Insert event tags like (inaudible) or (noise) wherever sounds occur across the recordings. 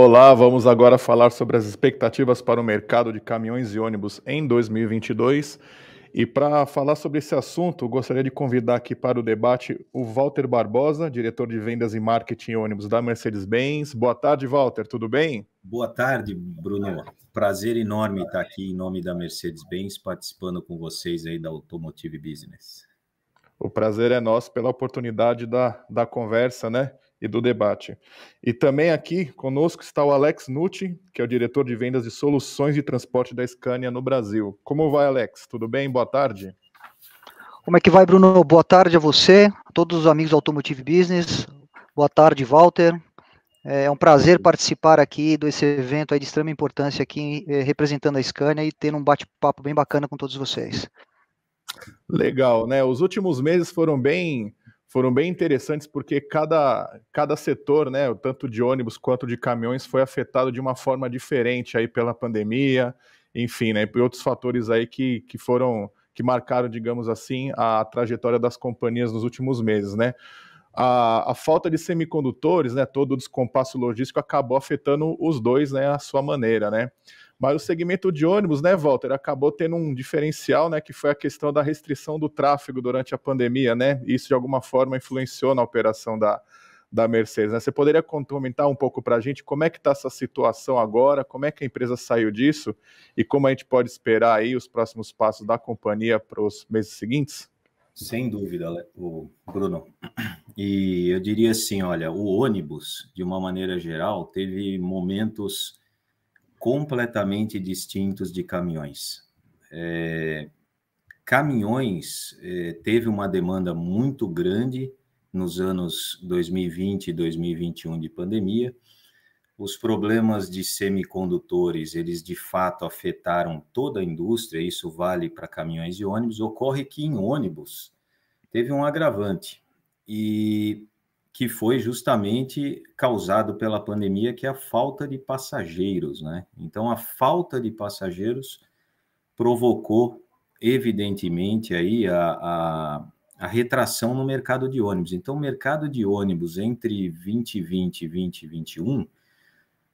Olá, vamos agora falar sobre as expectativas para o mercado de caminhões e ônibus em 2022. E para falar sobre esse assunto, gostaria de convidar aqui para o debate o Walter Barbosa, diretor de vendas e marketing e ônibus da Mercedes-Benz. Boa tarde, Walter, tudo bem? Boa tarde, Bruno. Prazer enorme estar aqui em nome da Mercedes-Benz participando com vocês aí da Automotive Business. O prazer é nosso pela oportunidade da, da conversa, né? e do debate. E também aqui conosco está o Alex Nucci, que é o diretor de vendas de soluções de transporte da Scania no Brasil. Como vai, Alex? Tudo bem? Boa tarde. Como é que vai, Bruno? Boa tarde a você, a todos os amigos do Automotive Business. Boa tarde, Walter. É, é um prazer participar aqui desse evento de extrema importância aqui, eh, representando a Scania e tendo um bate-papo bem bacana com todos vocês. Legal, né? Os últimos meses foram bem foram bem interessantes porque cada, cada setor, né, tanto de ônibus quanto de caminhões, foi afetado de uma forma diferente aí pela pandemia, enfim, né, e outros fatores aí que, que foram que marcaram, digamos assim, a trajetória das companhias nos últimos meses, né? A, a falta de semicondutores, né, todo o descompasso logístico acabou afetando os dois, né, à sua maneira, né? Mas o segmento de ônibus, né, Walter, acabou tendo um diferencial, né, que foi a questão da restrição do tráfego durante a pandemia, né? Isso de alguma forma influenciou na operação da, da Mercedes. Né? Você poderia comentar um pouco para a gente como é que está essa situação agora, como é que a empresa saiu disso e como a gente pode esperar aí os próximos passos da companhia para os meses seguintes? Sem dúvida, o Bruno. E eu diria assim, olha, o ônibus, de uma maneira geral, teve momentos completamente distintos de caminhões. É, caminhões é, teve uma demanda muito grande nos anos 2020 e 2021 de pandemia. Os problemas de semicondutores, eles de fato afetaram toda a indústria, isso vale para caminhões e ônibus. Ocorre que em ônibus teve um agravante, e que foi justamente causado pela pandemia, que é a falta de passageiros, né? Então, a falta de passageiros provocou, evidentemente, aí a, a, a retração no mercado de ônibus. Então, o mercado de ônibus entre 2020 e 2021,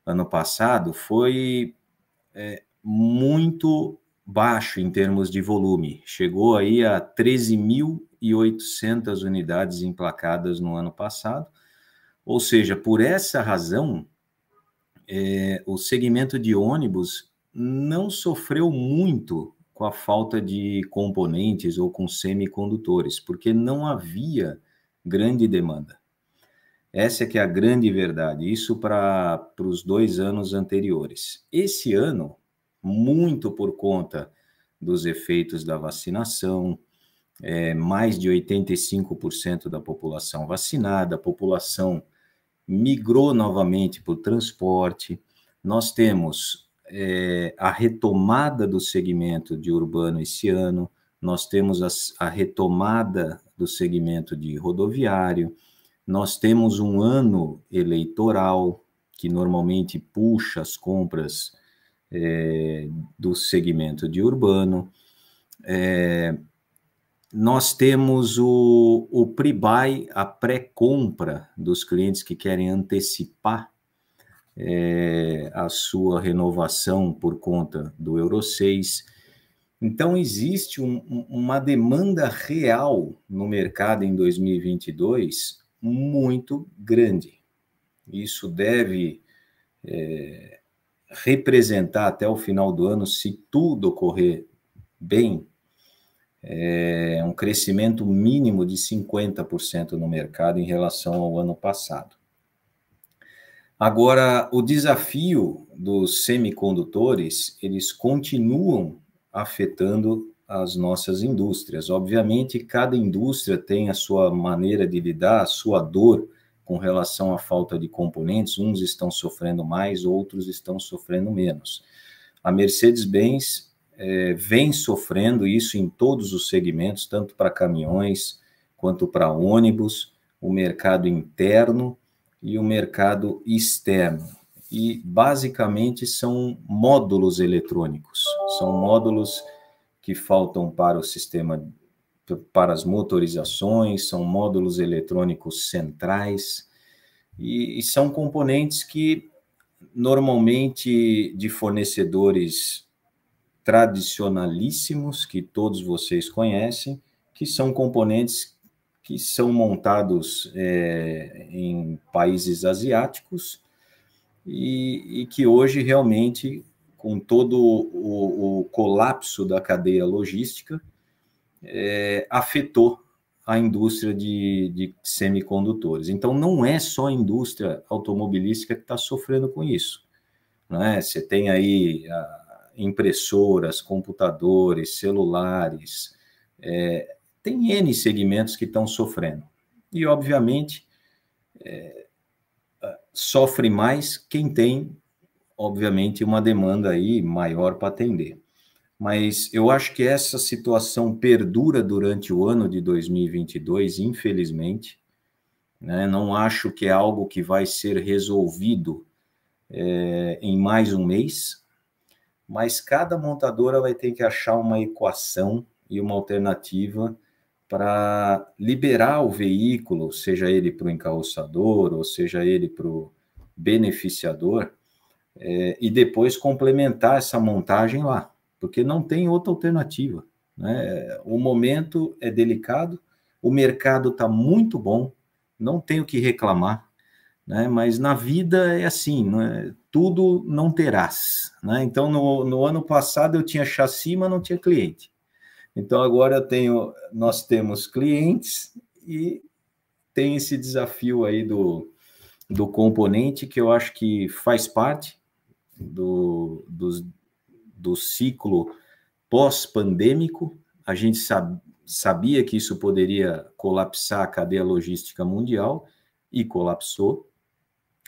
ano passado, foi é, muito baixo em termos de volume, chegou aí a 13.800 unidades emplacadas no ano passado. Ou seja, por essa razão, é, o segmento de ônibus não sofreu muito com a falta de componentes ou com semicondutores, porque não havia grande demanda. Essa é que é a grande verdade, isso para os dois anos anteriores. Esse ano, muito por conta dos efeitos da vacinação, é, mais de 85% da população vacinada, a população migrou novamente para o transporte, nós temos é, a retomada do segmento de urbano esse ano, nós temos a, a retomada do segmento de rodoviário, nós temos um ano eleitoral que normalmente puxa as compras é, do segmento de urbano. É, nós temos o, o pre-buy, a pré-compra dos clientes que querem antecipar é, a sua renovação por conta do Euro 6. Então, existe um, uma demanda real no mercado em 2022 muito grande. Isso deve é, representar até o final do ano, se tudo correr bem, é um crescimento mínimo de 50% no mercado em relação ao ano passado. Agora, o desafio dos semicondutores, eles continuam afetando as nossas indústrias. Obviamente, cada indústria tem a sua maneira de lidar, a sua dor com relação à falta de componentes, uns estão sofrendo mais, outros estão sofrendo menos. A Mercedes-Benz é, vem sofrendo isso em todos os segmentos, tanto para caminhões quanto para ônibus, o mercado interno e o mercado externo. E basicamente são módulos eletrônicos, são módulos que faltam para o sistema para as motorizações, são módulos eletrônicos centrais e, e são componentes que normalmente de fornecedores tradicionalíssimos que todos vocês conhecem, que são componentes que são montados é, em países asiáticos e, e, que hoje realmente, com todo o, o colapso da cadeia logística, é, afetou a indústria de, de, semicondutores. Então, não é só a indústria automobilística que está sofrendo com isso. Né? Você tem aí a, ah, impressoras, computadores, celulares, é, tem N segmentos que estão sofrendo. E, obviamente, é, ah, sofre mais quem tem, obviamente, uma demanda aí maior para atender mas eu acho que essa situação perdura durante o ano de 2022, infelizmente. Né? Não acho que é algo que vai ser resolvido é, em mais um mês, mas cada montadora vai ter que achar uma equação e uma alternativa para liberar o veículo, seja ele para o encarroçador ou seja ele para o beneficiador, é, e depois complementar essa montagem lá porque não tem outra alternativa. Né? O momento é delicado, o mercado está muito bom, não tenho que reclamar, né? mas na vida é assim, né? tudo não terás. Né? Então, no, no ano passado eu tinha chassi, mas não tinha cliente. Então, agora eu tenho, nós temos clientes e tem esse desafio aí do, do componente que eu acho que faz parte do, dos, do ciclo pós-pandêmico. A gente sabia que isso poderia colapsar a cadeia logística mundial e colapsou.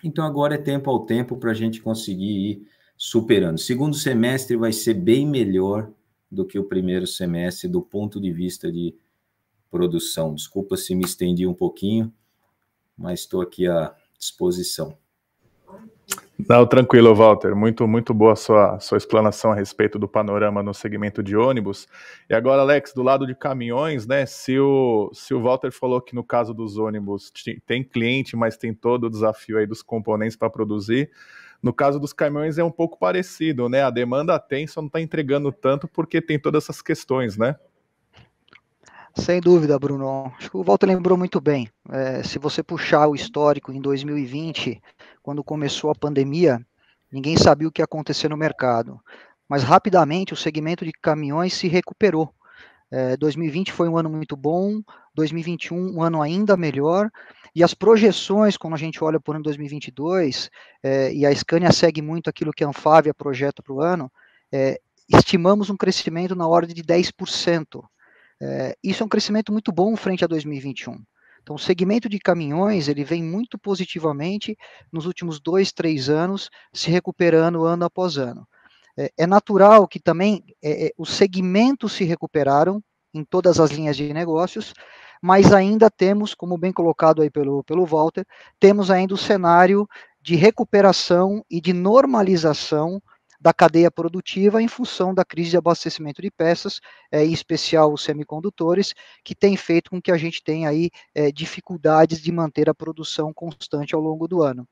Então, agora é tempo ao tempo para a gente conseguir ir superando. Segundo semestre vai ser bem melhor do que o primeiro semestre do ponto de vista de produção. Desculpa se me estendi um pouquinho, mas estou aqui à disposição. Não, tranquilo, Walter. Muito, muito boa sua, sua explanação a respeito do panorama no segmento de ônibus. E agora, Alex, do lado de caminhões, né? Se o, se o Walter falou que no caso dos ônibus tem cliente, mas tem todo o desafio aí dos componentes para produzir. No caso dos caminhões é um pouco parecido, né? A demanda tem, só não está entregando tanto porque tem todas essas questões, né? Sem dúvida, Bruno. Acho que o Walter lembrou muito bem. É, se você puxar o histórico em 2020, quando começou a pandemia, ninguém sabia o que ia acontecer no mercado. Mas rapidamente o segmento de caminhões se recuperou. É, 2020 foi um ano muito bom, 2021 um ano ainda melhor, e as projeções, quando a gente olha para o ano 2022, é, e a Scania segue muito aquilo que a Anfávia projeta para o ano, é, estimamos um crescimento na ordem de 10%. É, isso é um crescimento muito bom frente a 2021. Então, o segmento de caminhões ele vem muito positivamente nos últimos dois, três anos, se recuperando ano após ano. É, é natural que também é, é, os segmentos se recuperaram em todas as linhas de negócios, mas ainda temos, como bem colocado aí pelo, pelo Walter, temos ainda o cenário de recuperação e de normalização da cadeia produtiva em função da crise de abastecimento de peças, é, em especial os semicondutores, que tem feito com que a gente tenha aí é, dificuldades de manter a produção constante ao longo do ano.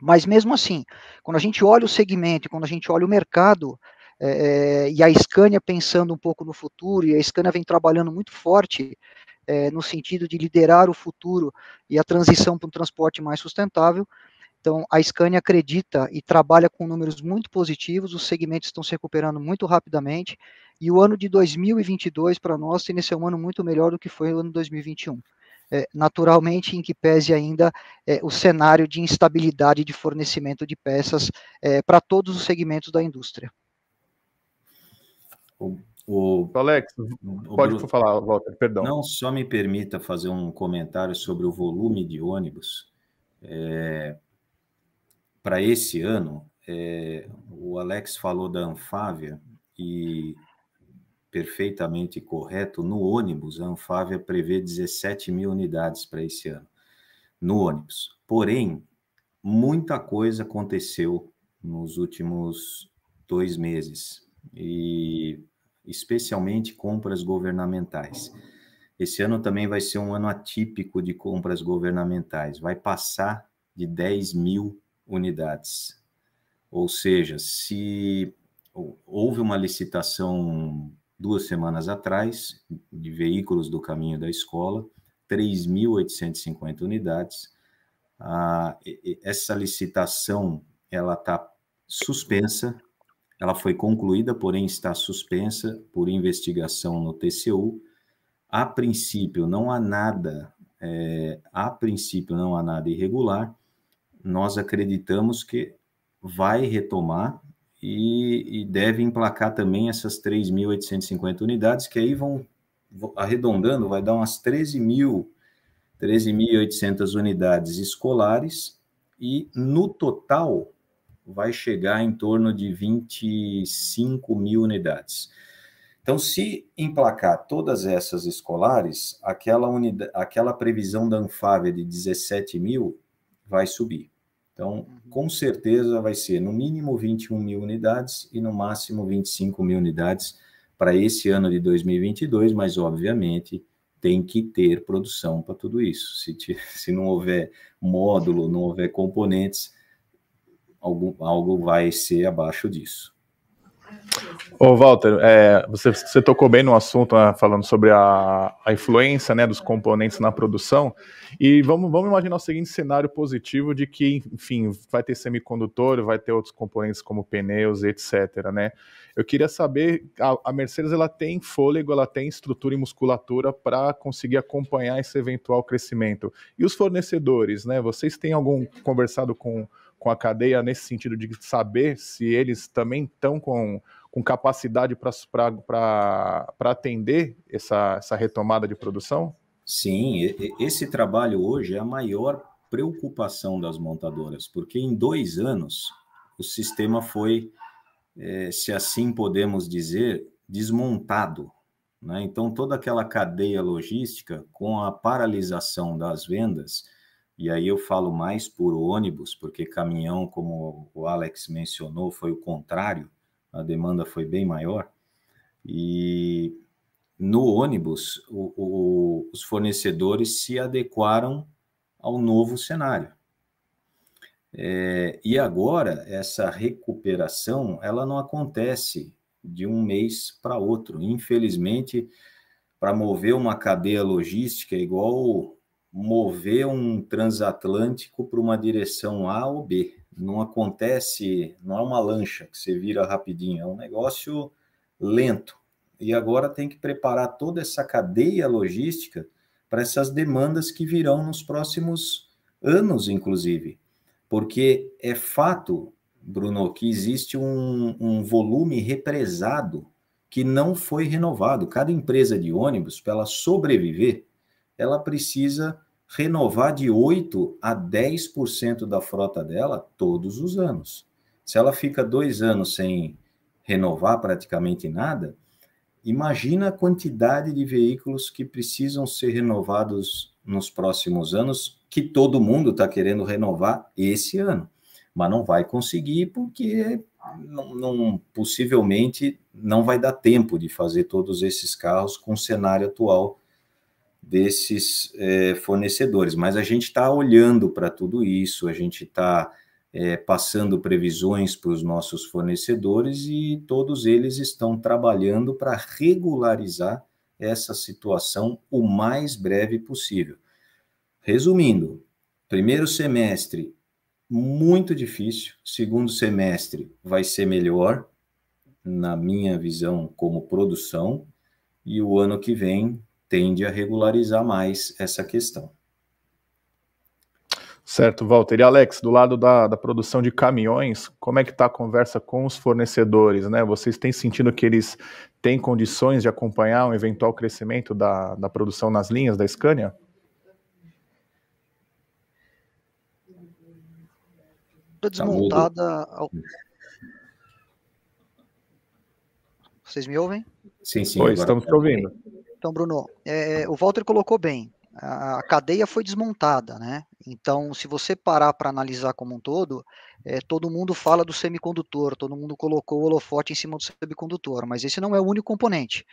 Mas mesmo assim, quando a gente olha o segmento, quando a gente olha o mercado, é, e a Scania pensando um pouco no futuro, e a Scania vem trabalhando muito forte é, no sentido de liderar o futuro e a transição para um transporte mais sustentável, então, a Scania acredita e trabalha com números muito positivos, os segmentos estão se recuperando muito rapidamente, e o ano de 2022 para nós tem esse um ano muito melhor do que foi o ano de 2021. É, naturalmente, em que pese ainda é, o cenário de instabilidade de fornecimento de peças é, para todos os segmentos da indústria. O, o Alex, o, pode falar, Walter, perdão. Não só me permita fazer um comentário sobre o volume de ônibus. É, para esse ano, é, o Alex falou da Anfávia e perfeitamente correto, no ônibus, a Anfávia prevê 17 mil unidades para esse ano, no ônibus. Porém, muita coisa aconteceu nos últimos dois meses, e especialmente compras governamentais. Esse ano também vai ser um ano atípico de compras governamentais, vai passar de 10 mil unidades. Ou seja, se houve uma licitação duas semanas atrás de veículos do caminho da escola, 3.850 unidades. Ah, essa licitação ela está suspensa, ela foi concluída, porém está suspensa por investigação no TCU. A princípio não há nada, é, a princípio não há nada irregular, nós acreditamos que vai retomar e, e deve emplacar também essas 3.850 unidades, que aí vão, arredondando, vai dar umas 13 mil, 13.800 unidades escolares, e no total vai chegar em torno de 25 mil unidades. Então, se emplacar todas essas escolares, aquela, unidade, aquela previsão da Anfávia de 17 mil vai subir. Então, uhum. com certeza vai ser no mínimo 21 mil unidades e no máximo 25 mil unidades para esse ano de 2022, mas obviamente tem que ter produção para tudo isso. Se, te, (laughs) se não houver módulo, não houver componentes, algo, algo vai ser abaixo disso. Ô, Walter, é, você, você, tocou bem no assunto, né, falando sobre a, a influência né, dos componentes na produção. E vamos, vamos imaginar o seguinte cenário positivo de que, enfim, vai ter semicondutor, vai ter outros componentes como pneus, etc. Né? Eu queria saber, a, a Mercedes ela tem fôlego, ela tem estrutura e musculatura para conseguir acompanhar esse eventual crescimento. E os fornecedores, né? Vocês têm algum conversado com com a cadeia nesse sentido de saber se eles também estão com, com capacidade para atender essa, essa retomada de produção? Sim, esse trabalho hoje é a maior preocupação das montadoras, porque em dois anos o sistema foi, é, se assim podemos dizer, desmontado. Né? Então, toda aquela cadeia logística, com a paralisação das vendas, e aí eu falo mais por ônibus, porque caminhão, como o Alex mencionou, foi o contrário, a demanda foi bem maior. E no ônibus, o, o, os fornecedores se adequaram ao novo cenário. É, e agora, essa recuperação, ela não acontece de um mês para outro. Infelizmente, para mover uma cadeia logística é igual mover um transatlântico para uma direção A ou B. Não acontece, não é uma lancha que você vira rapidinho, é um negócio lento. E agora tem que preparar toda essa cadeia logística para essas demandas que virão nos próximos anos, inclusive. Porque é fato, Bruno, que existe um, um volume represado que não foi renovado. Cada empresa de ônibus, para ela sobreviver, ela precisa renovar de 8% a 10% da frota dela todos os anos. Se ela fica dois anos sem renovar praticamente nada, imagina a quantidade de veículos que precisam ser renovados nos próximos anos, que todo mundo está querendo renovar esse ano, mas não vai conseguir porque não, não, possivelmente não vai dar tempo de fazer todos esses carros com o cenário atual desses é, fornecedores. Mas a gente está olhando para tudo isso, a gente está é, passando previsões para os nossos fornecedores e todos eles estão trabalhando para regularizar essa situação o mais breve possível. Resumindo, primeiro semestre muito difícil, segundo semestre vai ser melhor, na minha visão, como produção, e o ano que vem tende a regularizar mais essa questão. Certo, Walter. E Alex, do lado da, da produção de caminhões, como é que está a conversa com os fornecedores? Né? Vocês têm sentido que eles têm condições de acompanhar um eventual crescimento da, da produção nas linhas da Scania? Tá tá desmontada. Vocês me ouvem? Sim, sim. Pois, estamos tá te ouvindo. Então, Bruno, é, é, o Walter colocou bem. A cadeia foi desmontada, né? Então, se você parar para analisar como um todo, é, todo mundo fala do semicondutor, todo mundo colocou o holofote em cima do semicondutor, mas esse não é o único componente.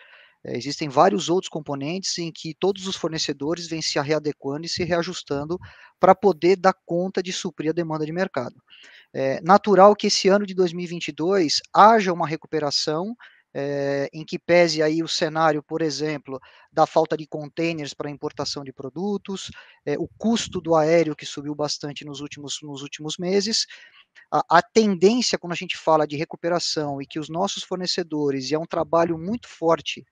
É, existem vários outros componentes em que todos os fornecedores vêm se readequando e se reajustando para poder dar conta de suprir a demanda de mercado. É natural que esse ano de 2022 haja uma recuperação é, em que pese aí o cenário, por exemplo, da falta de containers para importação de produtos, é, o custo do aéreo que subiu bastante nos últimos, nos últimos meses, a, a, tendência quando a gente fala de recuperação e que os nossos fornecedores, e é um trabalho muito forte.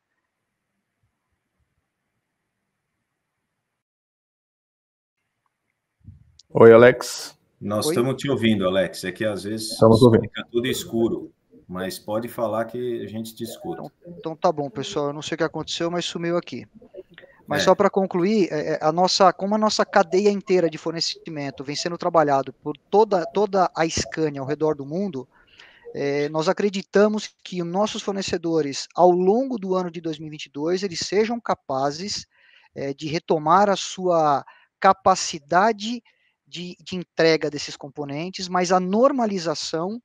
Oi, Alex. Nós estamos te ouvindo, Alex. É que às vezes fica tudo escuro mas pode falar que a gente te escuta. Então, então tá bom, pessoal. Eu não sei o que aconteceu, mas sumiu aqui. Mas é. só para concluir, é, é, a nossa, como a nossa cadeia inteira de fornecimento vem sendo trabalhado por toda, toda a Scania ao redor do mundo, é, nós acreditamos que nossos fornecedores, ao longo do ano de 2022, eles sejam capazes é, de retomar a sua capacidade de, de entrega desses componentes, mas a normalização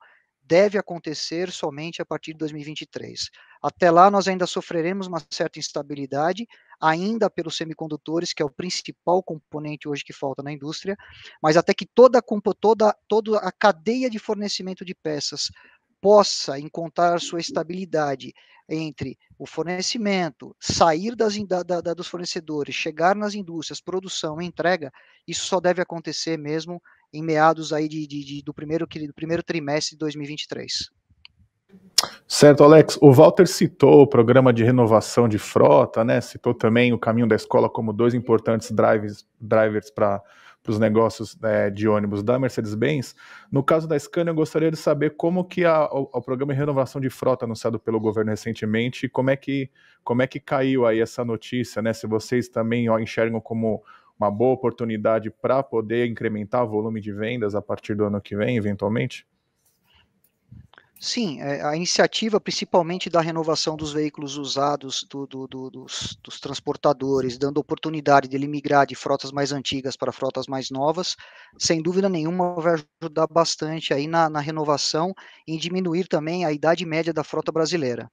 deve acontecer somente a partir de 2023. Até lá, nós ainda sofreremos uma certa instabilidade, ainda pelos semicondutores, que é o principal componente hoje que falta na indústria, mas até que toda, toda, toda a cadeia de fornecimento de peças possa encontrar sua estabilidade entre o fornecimento, sair das, da, da, dos fornecedores, chegar nas indústrias, produção, entrega, isso só deve acontecer mesmo em meados aí de, de, de do, primeiro, do primeiro trimestre de 2023. Certo, Alex. O Walter citou o programa de renovação de frota, né? Citou também o caminho da escola como dois importantes drives, drivers para os negócios né, de ônibus da Mercedes-Benz. No caso da Scania, eu gostaria de saber como que a, o, o, programa de renovação de frota anunciado pelo governo recentemente, como é que como é que caiu aí essa notícia, né? Se vocês também ó, enxergam como uma boa oportunidade para poder incrementar o volume de vendas a partir do ano que vem, eventualmente? Sim, é, a iniciativa, principalmente da renovação dos veículos usados do, do, do, dos, dos, transportadores, dando oportunidade de ele migrar de frotas mais antigas para frotas mais novas, sem dúvida nenhuma vai ajudar bastante aí na, na renovação e diminuir também a idade média da frota brasileira.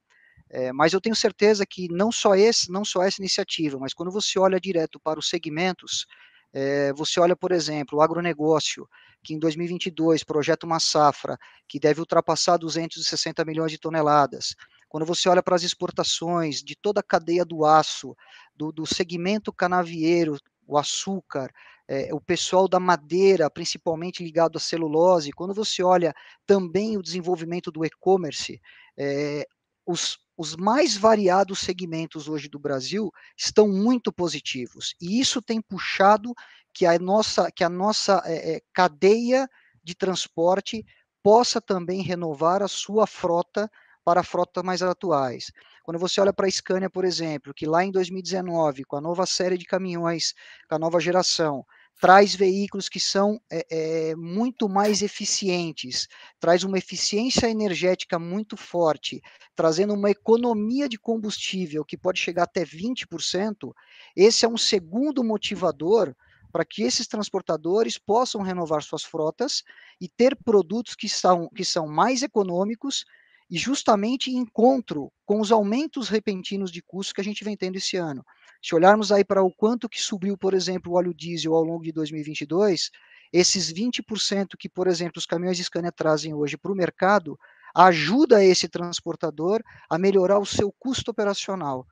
É, mas eu tenho certeza que não só esse, não só essa iniciativa, mas quando você olha direto para os segmentos, é, você olha, por exemplo, o agronegócio, que em 2022 projeta uma safra que deve ultrapassar 260 milhões de toneladas. Quando você olha para as exportações de toda a cadeia do aço, do, do segmento canavieiro, o açúcar, é, o pessoal da madeira, principalmente ligado à celulose, quando você olha também o desenvolvimento do e-commerce, é, os os mais variados segmentos hoje do Brasil estão muito positivos. E isso tem puxado que a nossa, que a nossa é, cadeia de transporte possa também renovar a sua frota para frotas mais atuais. Quando você olha para a Scania, por exemplo, que lá em 2019, com a nova série de caminhões, com a nova geração, traz veículos que são é, é, muito mais eficientes, traz uma eficiência energética muito forte, trazendo uma economia de combustível que pode chegar até 20%. Esse é um segundo motivador para que esses transportadores possam renovar suas frotas e ter produtos que são, que são mais econômicos e justamente encontro com os aumentos repentinos de custos que a gente vem tendo esse ano. Se olharmos aí para o quanto que subiu, por exemplo, o óleo diesel ao longo de 2022, esses 20% que, por exemplo, os caminhões de Scania trazem hoje para o mercado, ajuda esse transportador a melhorar o seu custo operacional.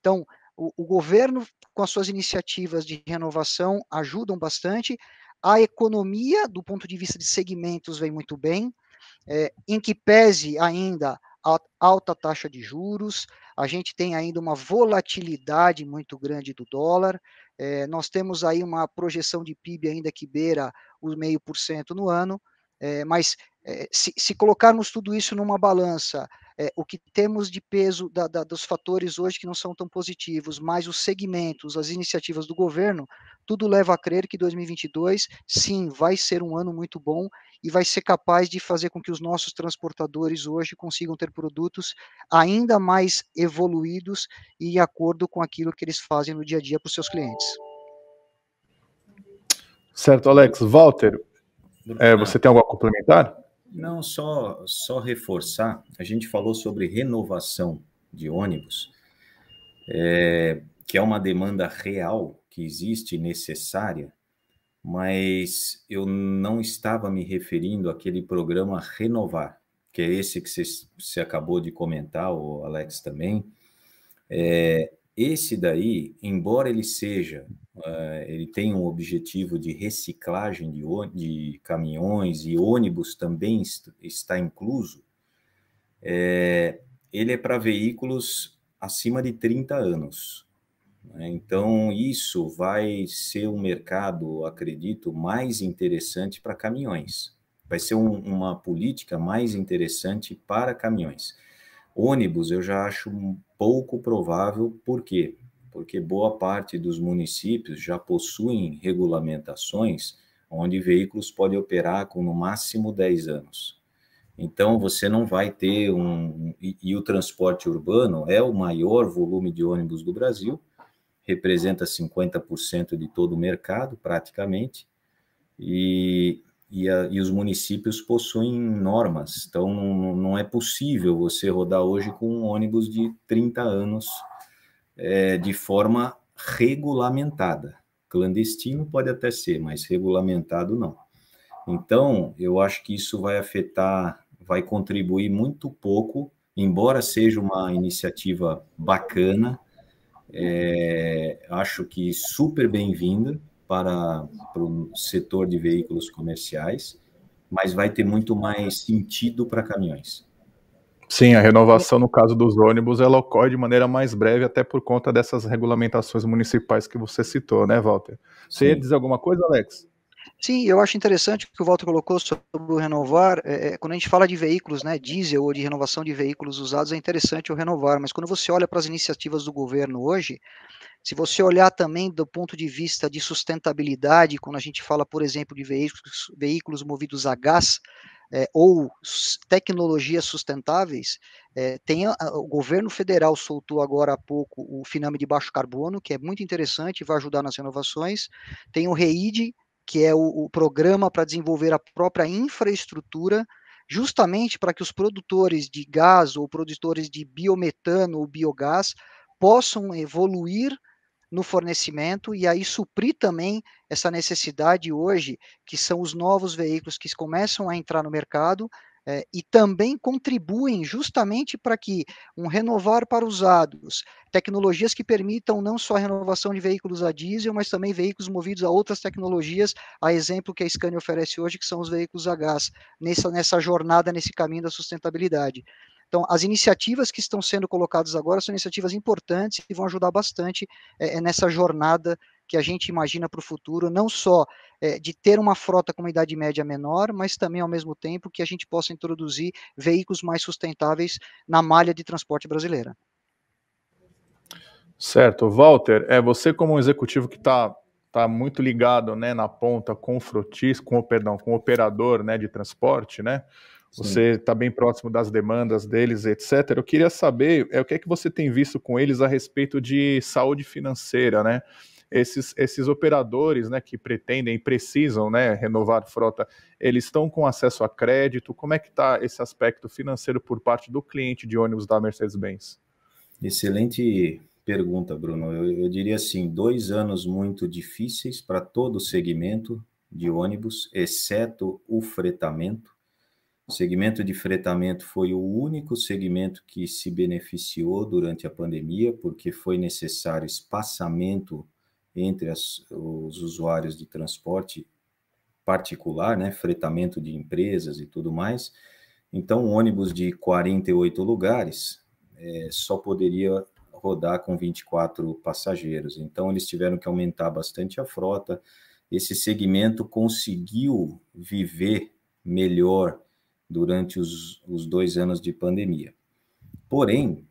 Então, o, o governo, com as suas iniciativas de renovação, ajudam bastante. A economia, do ponto de vista de segmentos, vem muito bem é, em que pese ainda a alta taxa de juros, a gente tem ainda uma volatilidade muito grande do dólar, é, nós temos aí uma projeção de PIB ainda que beira os meio por cento no ano, é, mas é, se, se, colocarmos tudo isso numa balança é, o que temos de peso da, da, dos fatores hoje que não são tão positivos, mais os segmentos, as iniciativas do governo, tudo leva a crer que 2022, sim, vai ser um ano muito bom e vai ser capaz de fazer com que os nossos transportadores hoje consigam ter produtos ainda mais evoluídos e em acordo com aquilo que eles fazem no dia a dia para os seus clientes. Certo, Alex. Walter, é, você tem algo a complementar? Não, só, só reforçar, a gente falou sobre renovação de ônibus, é, que é uma demanda real que existe necessária, mas eu não estava me referindo àquele programa Renovar, que é esse que você, você acabou de comentar, o Alex também. É, esse daí, embora ele seja Uh, ele tem um objetivo de reciclagem de, de caminhões e ônibus também est está incluso. É, ele é para veículos acima de 30 anos. Né? Então, isso vai ser um mercado, acredito, mais interessante para caminhões. Vai ser um, uma política mais interessante para caminhões. Ônibus eu já acho pouco provável, por quê? porque boa parte dos municípios já possuem regulamentações onde veículos podem operar com no máximo 10 anos. Então, você não vai ter um. E, e, o transporte urbano é o maior volume de ônibus do Brasil, representa 50% de todo o mercado, praticamente, e, e, a, e, os municípios possuem normas. Então, não, não é possível você rodar hoje com um ônibus de 30 anos é, de forma regulamentada. Clandestino pode até ser, mas regulamentado não. Então, eu acho que isso vai afetar, vai contribuir muito pouco, embora seja uma iniciativa bacana, é, acho que super bem-vinda para, para o setor de veículos comerciais, mas vai ter muito mais sentido para caminhões. Sim, a renovação no caso dos ônibus ela ocorre de maneira mais breve, até por conta dessas regulamentações municipais que você citou, né, Walter? Você ia dizer alguma coisa, Alex? Sim, eu acho interessante o que o Walter colocou sobre o renovar. É, é, quando a gente fala de veículos, né, diesel ou de renovação de veículos usados, é interessante o renovar, mas quando você olha para as iniciativas do governo hoje, se você olhar também do ponto de vista de sustentabilidade, quando a gente fala, por exemplo, de veículos, veículos movidos a gás, é, ou tecnologias sustentáveis, é, tem a, o governo federal soltou agora há pouco o Finame de baixo carbono, que é muito interessante, vai ajudar nas renovações. Tem o REID, que é o, o programa para desenvolver a própria infraestrutura, justamente para que os produtores de gás ou produtores de biometano ou biogás possam evoluir no fornecimento e aí suprir também essa necessidade hoje, que são os novos veículos que começam a entrar no mercado é, e também contribuem justamente para que um renovar para usados, tecnologias que permitam não só a renovação de veículos a diesel, mas também veículos movidos a outras tecnologias, a exemplo que a Scania oferece hoje, que são os veículos a gás, nessa, nessa jornada, nesse caminho da sustentabilidade. Então, as iniciativas que estão sendo colocadas agora são iniciativas importantes e vão ajudar bastante é, nessa jornada que a gente imagina para o futuro, não só é, de ter uma frota com uma idade média menor, mas também, ao mesmo tempo, que a gente possa introduzir veículos mais sustentáveis na malha de transporte brasileira. Certo. Walter, é você como um executivo que está tá muito ligado né, na ponta com o frotis, com o perdão, com o operador né, de transporte, né? você está bem próximo das demandas deles, etc. Eu queria saber é, o que é que você tem visto com eles a respeito de saúde financeira, né? Esses, esses operadores né, que pretendem, precisam né, renovar frota, eles estão com acesso a crédito? Como é que está esse aspecto financeiro por parte do cliente de ônibus da Mercedes-Benz? Excelente pergunta, Bruno. Eu, eu diria assim, dois anos muito difíceis para todo o segmento de ônibus, exceto o fretamento o segmento de fretamento foi o único segmento que se beneficiou durante a pandemia, porque foi necessário espaçamento entre as, os usuários de transporte particular, né, fretamento de empresas e tudo mais. Então, um ônibus de 48 lugares é, só poderia rodar com 24 passageiros. Então, eles tiveram que aumentar bastante a frota. Esse segmento conseguiu viver melhor durante os, os dois anos de pandemia. Porém,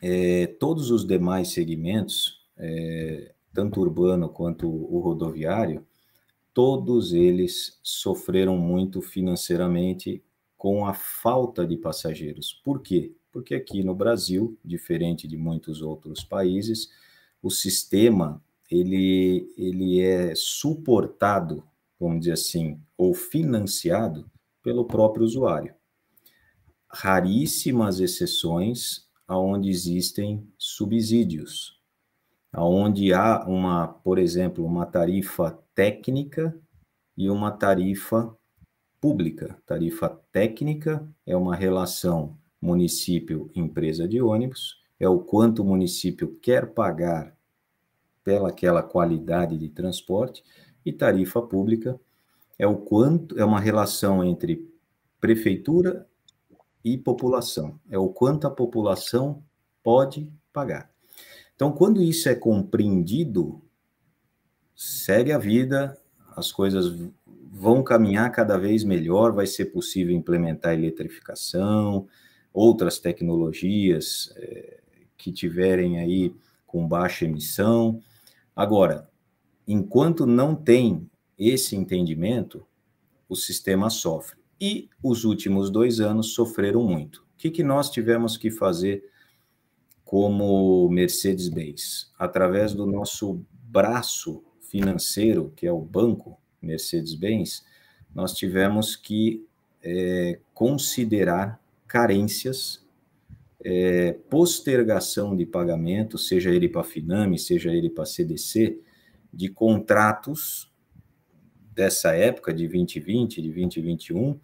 é, todos os demais segmentos, é, tanto urbano quanto o rodoviário, todos eles sofreram muito financeiramente com a falta de passageiros. Por quê? Porque aqui no Brasil, diferente de muitos outros países, o sistema ele, ele é suportado, vamos dizer assim, ou financiado pelo próprio usuário. Raríssimas exceções aonde existem subsídios, aonde há uma, por exemplo, uma tarifa técnica e uma tarifa pública. Tarifa técnica é uma relação município-empresa de ônibus, é o quanto o município quer pagar pela aquela qualidade de transporte, e tarifa pública é o quanto é uma relação entre prefeitura e população, é o quanto a população pode pagar. Então, quando isso é compreendido, segue a vida, as coisas vão caminhar cada vez melhor, vai ser possível implementar eletrificação, outras tecnologias é, que tiverem aí com baixa emissão. Agora, enquanto não tem esse entendimento, o sistema sofre. E os últimos dois anos sofreram muito. O que, que nós tivemos que fazer como Mercedes-Benz? Através do nosso braço financeiro, que é o banco Mercedes-Benz, nós tivemos que é, considerar carências, é, postergação de pagamento, seja ele para a FINAME, seja ele para a CDC, de contratos dessa época de 2020, de 2021,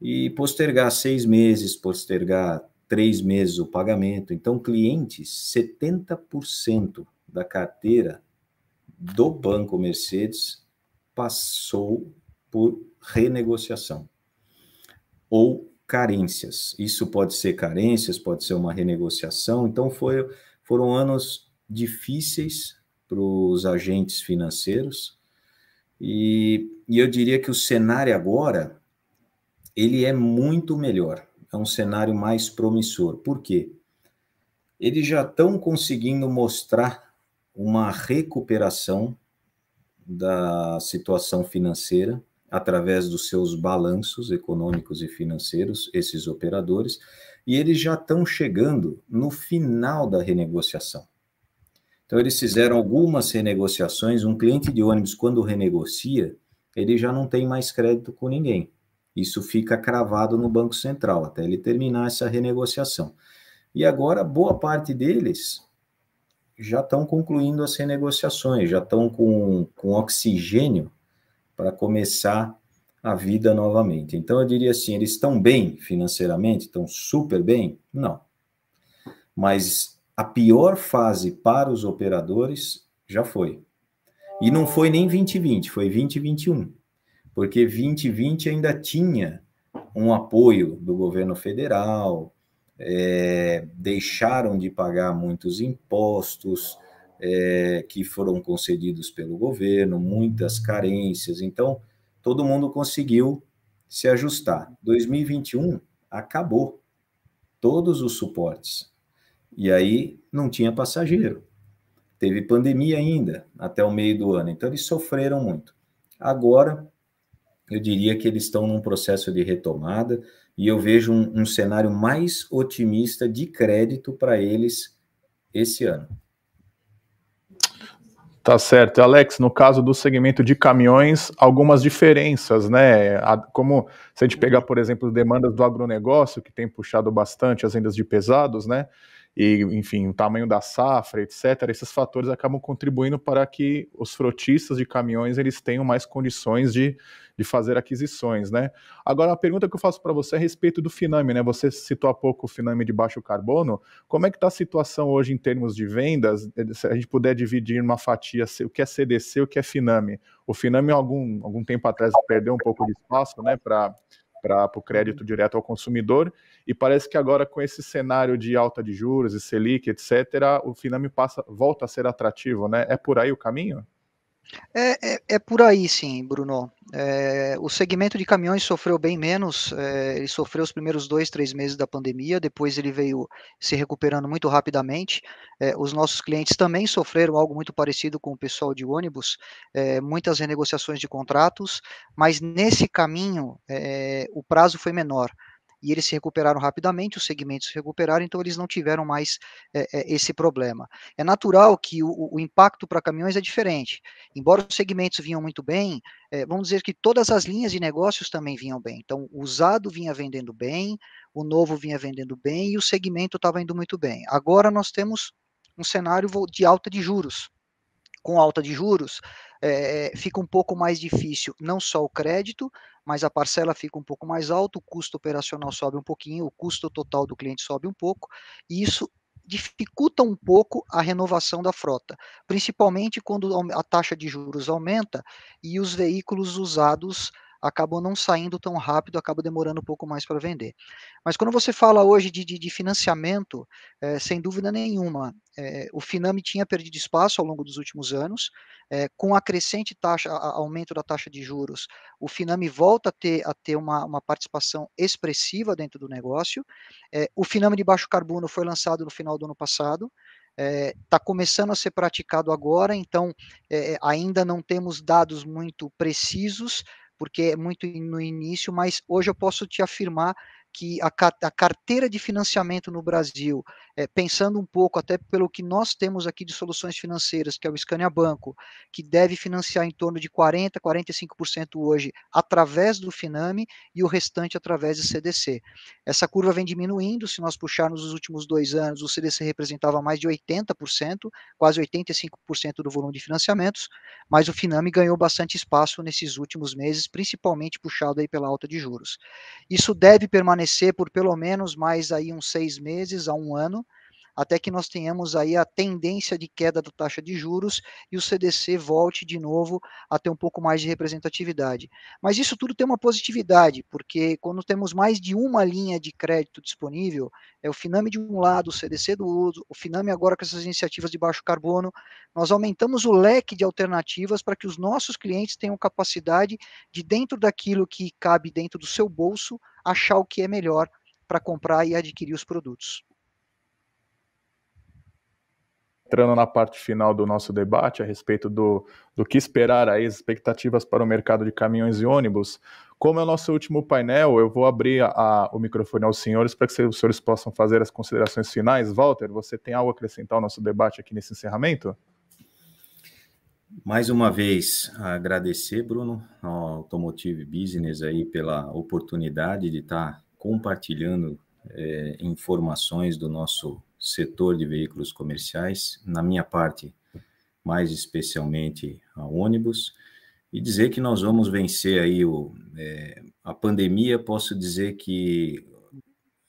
e postergar seis meses, postergar três meses o pagamento. Então, clientes, 70% da carteira do Banco Mercedes passou por renegociação ou carências. Isso pode ser carências, pode ser uma renegociação. Então, foi, foram anos difíceis para os agentes financeiros e, e eu diria que o cenário agora ele é muito melhor, é um cenário mais promissor. Por quê? Eles já estão conseguindo mostrar uma recuperação da situação financeira através dos seus balanços econômicos e financeiros, esses operadores, e eles já estão chegando no final da renegociação. Então, eles fizeram algumas renegociações. Um cliente de ônibus, quando renegocia, ele já não tem mais crédito com ninguém. Isso fica cravado no Banco Central até ele terminar essa renegociação. E agora, boa parte deles já estão concluindo as renegociações, já estão com, com oxigênio para começar a vida novamente. Então, eu diria assim: eles estão bem financeiramente, estão super bem? Não. Mas a pior fase para os operadores já foi. E não foi nem 2020, foi 2021. Porque 2020 ainda tinha um apoio do governo federal, é, deixaram de pagar muitos impostos é, que foram concedidos pelo governo, muitas carências. Então, todo mundo conseguiu se ajustar. 2021 acabou todos os suportes. E aí não tinha passageiro. Teve pandemia ainda até o meio do ano, então eles sofreram muito. Agora, eu diria que eles estão num processo de retomada e eu vejo um, um cenário mais otimista de crédito para eles esse ano. Tá certo. Alex, no caso do segmento de caminhões, algumas diferenças, né? Como se a gente pegar, por exemplo, demandas do agronegócio, que tem puxado bastante as vendas de pesados, né? e, enfim, o tamanho da safra, etc., esses fatores acabam contribuindo para que os frotistas de caminhões eles tenham mais condições de, de fazer aquisições, né? Agora, a pergunta que eu faço para você é a respeito do Finame, né? Você citou há pouco o Finame de baixo carbono. Como é que está a situação hoje em termos de vendas? Eh, se a gente puder dividir uma fatia, o que é CDC, o que é Finame. O Finame, algum, algum tempo atrás, perdeu um pouco de espaço, né, para para o crédito direto ao consumidor. E parece que agora, com esse cenário de alta de juros e Selic, etc., o Finami passa, volta a ser atrativo, né? É por aí o caminho? É, é, é por aí, sim, Bruno. É, o segmento de caminhões sofreu bem menos. É, ele sofreu os primeiros dois, três meses da pandemia. Depois ele veio se recuperando muito rapidamente. É, os nossos clientes também sofreram algo muito parecido com o pessoal de ônibus, é, muitas renegociações de contratos. Mas nesse caminho o prazo foi menor e eles se recuperaram rapidamente, os segmentos se recuperaram, então eles não tiveram mais é, esse problema. É natural que o, o impacto para caminhões é diferente. Embora os segmentos vinham muito bem, é, vamos dizer que todas as linhas de negócios também vinham bem. Então, o usado vinha vendendo bem, o novo vinha vendendo bem e o segmento estava indo muito bem. Agora nós temos um cenário de alta de juros. Com alta de juros, é, fica um pouco mais difícil, não só o crédito, mas a parcela fica um pouco mais alta, o custo operacional sobe um pouquinho, o custo total do cliente sobe um pouco, e isso dificulta um pouco a renovação da frota, principalmente quando a taxa de juros aumenta e os veículos usados acabam não saindo tão rápido, acaba demorando um pouco mais para vender. Mas quando você fala hoje de, de, de financiamento, é, sem dúvida nenhuma, é, o Finame tinha perdido espaço ao longo dos últimos anos, é, com a crescente taxa, a, aumento da taxa de juros, o Finame volta a ter, a ter uma, uma participação expressiva dentro do negócio. o Finame de baixo carbono foi lançado no final do ano passado, está é, começando a ser praticado agora, então é, ainda não temos dados muito precisos, porque é muito no início, mas hoje eu posso te afirmar que a, a carteira de financiamento no Brasil é, pensando um pouco até pelo que nós temos aqui de soluções financeiras, que é o Scania Banco, que deve financiar em torno de 40%, 45% hoje através do Finame e o restante através do CDC. Essa curva vem diminuindo, se nós puxarmos os últimos dois anos, o CDC representava mais de 80%, quase 85% do volume de financiamentos, mas o Finame ganhou bastante espaço nesses últimos meses, principalmente puxado aí pela alta de juros. Isso deve permanecer por pelo menos mais aí uns seis meses a um ano, até que nós tenhamos aí a tendência de queda da taxa de juros e o CDC volte de novo a ter um pouco mais de representatividade. Mas isso tudo tem uma positividade, porque quando temos mais de uma linha de crédito disponível, é o Finame de um lado, o CDC do outro, o Finame agora com essas iniciativas de baixo carbono, nós aumentamos o leque de alternativas para que os nossos clientes tenham capacidade de dentro daquilo que cabe dentro do seu bolso, achar o que é melhor para comprar e adquirir os produtos entrando na parte final do nosso debate a respeito do, do que esperar aí, as expectativas para o mercado de caminhões e ônibus. Como é o nosso último painel, eu vou abrir a, a, o microfone aos senhores para que os senhores possam fazer as considerações finais. Walter, você tem algo a acrescentar ao nosso debate aqui nesse encerramento? Mais uma vez, agradecer, Bruno, ao Automotive Business aí pela oportunidade de estar compartilhando é, informações do nosso setor de veículos comerciais, na minha parte, mais especialmente a ônibus, e dizer que nós vamos vencer aí o, é, a pandemia. Posso dizer que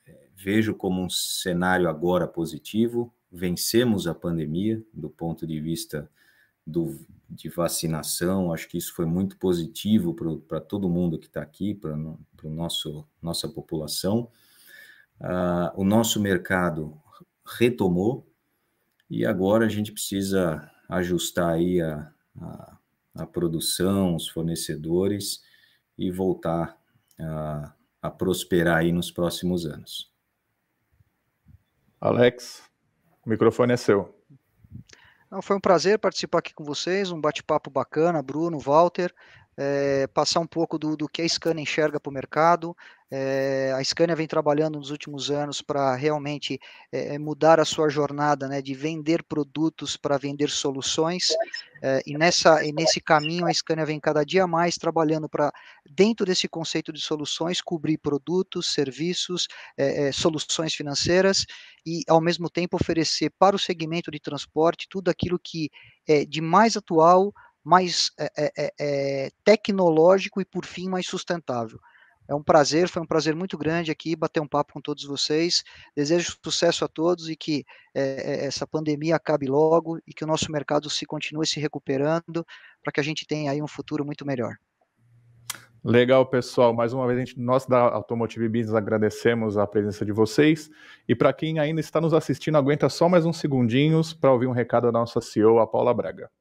é, vejo como um cenário agora positivo. Vencemos a pandemia do ponto de vista do, de vacinação. Acho que isso foi muito positivo para todo mundo que está aqui, para nosso nossa população. Uh, o nosso mercado retomou e agora a gente precisa ajustar aí a, a, a produção, os fornecedores e voltar a, a prosperar aí nos próximos anos. Alex, o microfone é seu. Não, foi um prazer participar aqui com vocês, um bate-papo bacana, Bruno, Walter é, passar um pouco do, do que a Scania enxerga para o mercado. É, a Scania vem trabalhando nos últimos anos para realmente é, mudar a sua jornada né, de vender produtos para vender soluções. e, nessa, e nesse caminho, a Scania vem cada dia mais trabalhando para, dentro desse conceito de soluções, cobrir produtos, serviços, soluções financeiras e, ao mesmo tempo, oferecer para o segmento de transporte tudo aquilo que é de mais atual mais é, é, tecnológico e, por fim, mais sustentável. É um prazer, foi um prazer muito grande aqui bater um papo com todos vocês. Desejo sucesso a todos e que é, essa pandemia acabe logo e que o nosso mercado se continue se recuperando para que a gente tenha aí um futuro muito melhor. Legal, pessoal. Mais uma vez, gente, nós da Automotive Business agradecemos a presença de vocês. E para quem ainda está nos assistindo, aguenta só mais uns segundinhos para ouvir um recado da nossa CEO, a Paula Braga.